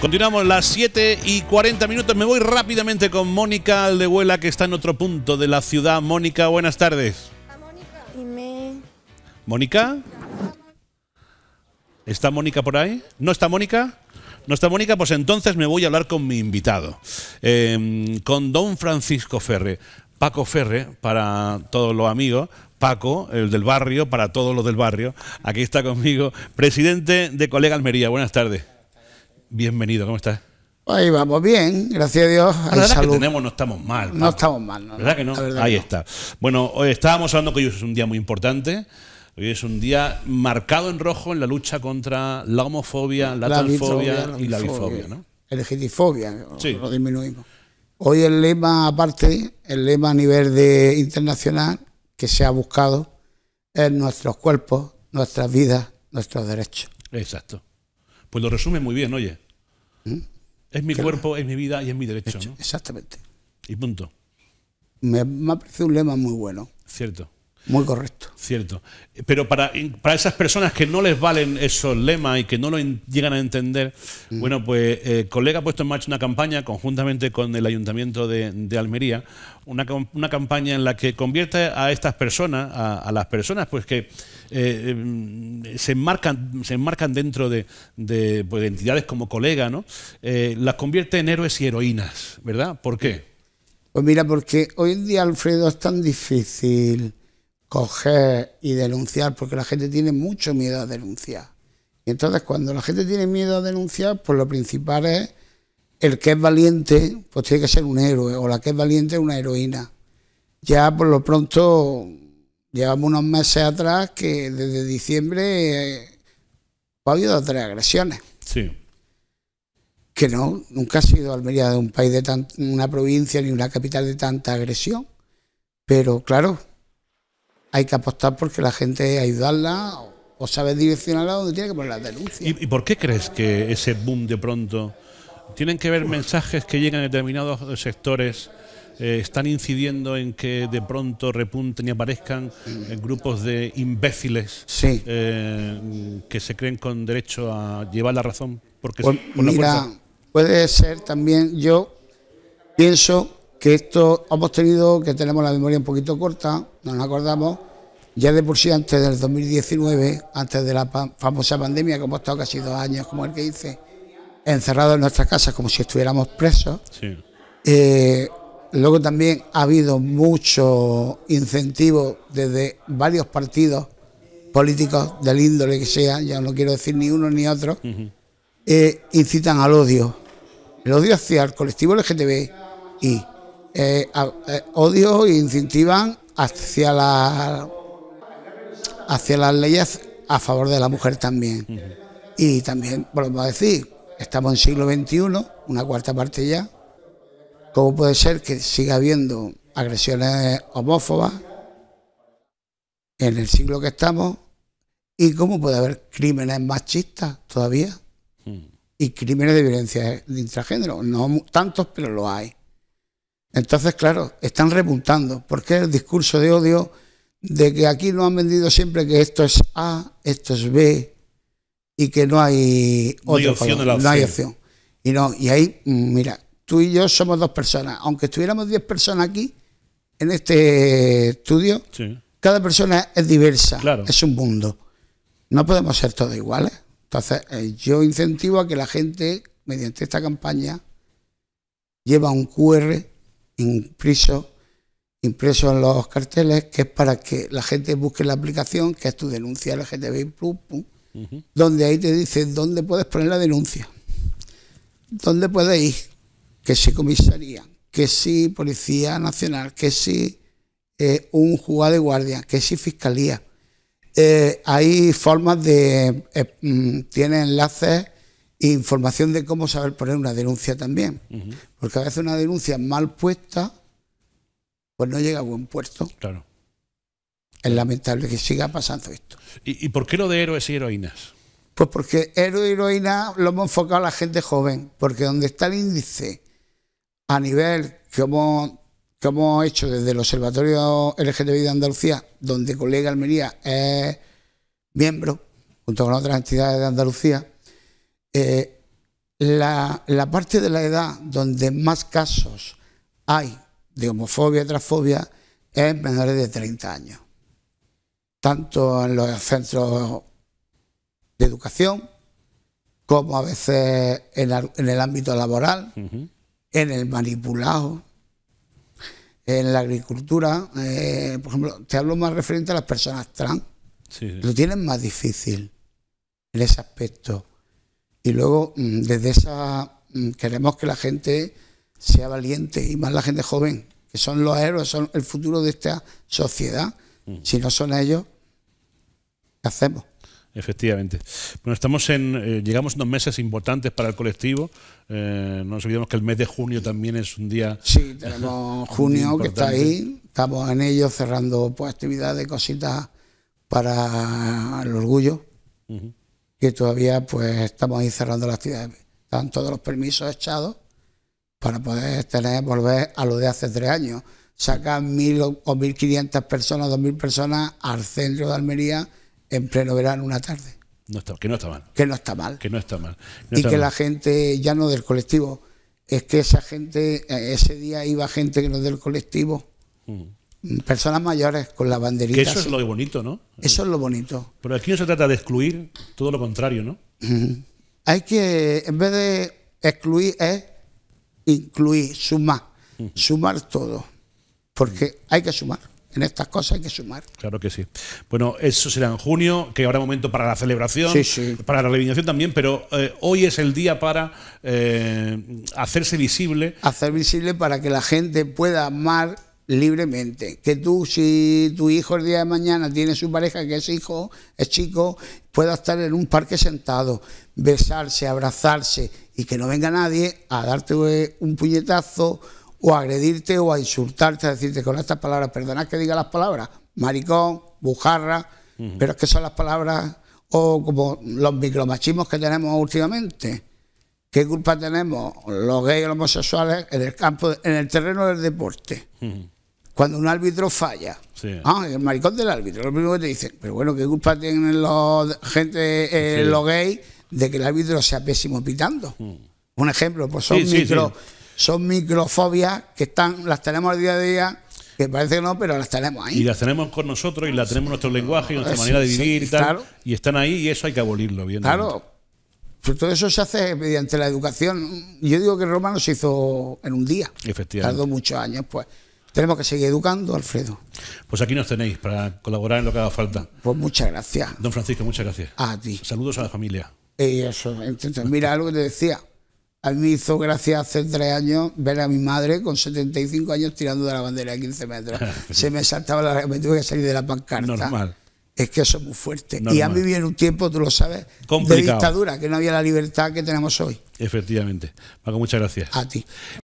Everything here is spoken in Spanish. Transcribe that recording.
Continuamos las 7 y 40 minutos. Me voy rápidamente con Mónica Aldehuela, que está en otro punto de la ciudad. Mónica, buenas tardes. ¿Mónica? ¿Está Mónica por ahí? ¿No está Mónica? ¿No está Mónica? Pues entonces me voy a hablar con mi invitado, em, con don Francisco Ferre. Paco Ferre, para todos los amigos, Paco, el del barrio, para todos los del barrio. Aquí está conmigo, presidente de Colega Almería. Buenas tardes bienvenido, ¿cómo estás? Ahí vamos bien, gracias a Dios. La que tenemos, no estamos mal. No estamos mal, no, ¿Verdad que no? Ahí está. Bueno, hoy estábamos hablando que hoy es un día muy importante. Hoy es un día marcado en rojo en la lucha contra la homofobia, la, transfobia y la bifobia, ¿no? El sí. lo disminuimos. Hoy el lema, aparte, el lema a nivel de internacional que se ha buscado es nuestros cuerpos, nuestras vidas, nuestros derechos. Exacto. Pues lo resume muy bien, oye. ¿Mm? Es mi cuerpo, es mi vida y es mi derecho. Exactamente. Y punto. Me, parece ha parecido un lema muy bueno. Cierto. Muy correcto. Cierto. Pero para, para esas personas que no les valen esos lemas y que no lo llegan a entender, mm. bueno, pues eh, Colega ha puesto en marcha una campaña conjuntamente con el Ayuntamiento de, Almería, una, campaña en la que convierte a estas personas, a las personas pues que eh, em, se, enmarcan, se dentro pues, de, entidades como colega, ¿no? Eh, las convierte en héroes y heroínas, ¿verdad? ¿Por qué? Pues mira, porque hoy en día, Alfredo, es tan difícil coger y denunciar, porque la gente tiene mucho miedo a denunciar. Y entonces cuando la gente tiene miedo a denunciar, pues lo principal es el que es valiente, pues tiene que ser un héroe, o la que es valiente una heroína. Ya por lo pronto Llevamos unos meses atrás que desde diciembre eh, ha habido tres agresiones. Sí. Que no, nunca ha sido Almería de un país de una provincia ni una capital de tanta agresión. Pero claro, hay que apostar porque la gente ayudarla o, o sabe direccionarla donde tiene que poner la denuncia. ¿Y, ¿Y por qué crees que ese boom de pronto tienen que ver mensajes que llegan a determinados sectores? Eh, están incidiendo en que de pronto repunten y aparezcan eh, grupos de imbéciles eh, que se creen con derecho a llevar la razón? Porque pues puede ser también, yo pienso que esto hemos tenido, que tenemos la memoria un poquito corta, no nos acordamos, ya de por sí antes del 2019, antes de la famosa pandemia, que hemos estado casi dos años, como el que dice, encerrados en nuestras casas como si estuviéramos presos, sí. Luego también ha habido mucho incentivo desde varios partidos políticos del índole que sea, ya no quiero decir ni uno ni otro, eh, incitan al odio. El odio hacia el colectivo LGTBI. y eh, eh, odio e incentivan hacia, la, hacia las leyes a favor de la mujer también. Y también, volvemos a decir, estamos en siglo XXI, una cuarta parte ya, ¿Cómo puede ser que siga habiendo agresiones homófobas en el siglo que estamos? ¿Y cómo puede haber crímenes machistas todavía? Hmm. Y crímenes de violencia de intragénero. No tantos, pero lo hay. Entonces, claro, están repuntando, porque el discurso de odio de que aquí no han vendido siempre que esto es A, esto es B, y que no hay, no opción, Y, no, y ahí, mm, mira, tú y yo somos dos personas. Aunque estuviéramos diez personas aquí, en este estudio, cada persona es diversa, es un mundo. No podemos ser todos iguales. Entonces, eh, yo incentivo a que la gente, mediante esta campaña, lleva un QR impreso, impreso en los carteles, que es para que la gente busque la aplicación, que es tu denuncia LGTBI, pum, donde ahí te dice dónde puedes poner la denuncia, dónde puedes ir, que si comisaría, que si Policía Nacional, que si eh, un jugador de guardia, que sí fiscalía. Eh, hay formas de. Eh, mm, tiene enlaces e información de cómo saber poner una denuncia también. Porque a veces una denuncia mal puesta, pues no llega a buen puerto. Claro. Es lamentable que siga pasando esto. ¿Y, por qué lo de héroes y heroínas? Pues porque héroe y heroína lo hemos enfocado a la gente joven, porque donde está el índice a nivel que hemos, hecho desde el Observatorio LGTBI de Andalucía, donde Colega Almería es miembro, junto con otras entidades de Andalucía, eh, la, parte de la edad donde más casos hay de homofobia y transfobia es menores de 30 años, tanto en los centros de educación como a veces en, el ámbito laboral en el manipulado, en la agricultura, eh, por ejemplo, te hablo más referente a las personas trans. Lo tienen más difícil en ese aspecto. Y luego, mm, desde esa, mm, queremos que la gente sea valiente y más la gente joven, que son los héroes, son el futuro de esta sociedad. Mm. Si no son ellos, ¿qué hacemos? Efectivamente. Bueno, estamos en, eh, llegamos a unos meses importantes para el colectivo. Eh, no nos olvidemos que el mes de junio también es un día. Sí, tenemos junio que está ahí. Estamos en ello cerrando pues, actividades, cositas para el orgullo. Y todavía pues estamos ahí cerrando las actividades. Están todos los permisos echados para poder tener volver a lo de hace tres años. Sacar mil o mil quinientas personas, dos mil personas al centro de Almería en pleno verano una tarde. No que no está mal. Que no está mal. Que no está mal. y que la gente, ya no del colectivo, es que esa gente, eh, ese día iba gente que no del colectivo, mm. personas mayores con la banderita. Que eso es lo bonito, ¿no? Eso es lo bonito. Pero aquí no se trata de excluir, todo lo contrario, ¿no? Hay que, en vez de excluir, es incluir, sumar, mm. sumar todo, porque hay que sumar en estas cosas hay que sumar. Claro que sí. Bueno, eso será en junio, que habrá momento para la celebración, para la reivindicación también, pero eh, hoy es el día para eh, hacerse visible. Hacer visible para que la gente pueda amar libremente. Que tú, si tu hijo el día de mañana tiene su pareja que es hijo, es chico, pueda estar en un parque sentado, besarse, abrazarse y que no venga nadie a darte eh, un puñetazo o agredirte o a insultarte, a decirte con estas palabras, perdonad que diga las palabras, maricón, bujarra, pero es que son las palabras o como los micromachismos que tenemos últimamente. ¿Qué culpa tenemos los gays o los homosexuales en el campo, en el terreno del deporte? Cuando un árbitro falla, ah, el maricón del árbitro, lo primero que te dicen, pero bueno, ¿qué culpa tienen los gente, eh, gays de que el árbitro sea pésimo pitando? Un ejemplo, pues son micro son microfobias que están, las tenemos al día a día, que parece que no, pero las tenemos ahí. Y las tenemos con nosotros y las tenemos en nuestro lenguaje y nuestra manera de vivir y tal. Y están ahí y eso hay que abolirlo bien. Claro. pero pues todo eso se hace mediante la educación. Yo digo que Roma no se hizo en un día. Efectivamente. Tardó muchos años, pues. Tenemos que seguir educando, Alfredo. Pues aquí nos tenéis para colaborar en lo que haga falta. Pues muchas gracias. Don Francisco, muchas gracias. A ti. Saludos a la familia. Y eh, eso, entonces, mira algo que te decía. A mí me hizo gracia hace tres años ver a mi madre con 75 años tirando de la bandera a 15 metros. Se me saltaba la... me tuve que salir de la pancarta. Normal. Es que eso es muy fuerte. Y han vivido en un tiempo, tú lo sabes, de dictadura, que no había la libertad que tenemos hoy. Efectivamente. Paco, muchas gracias. A ti.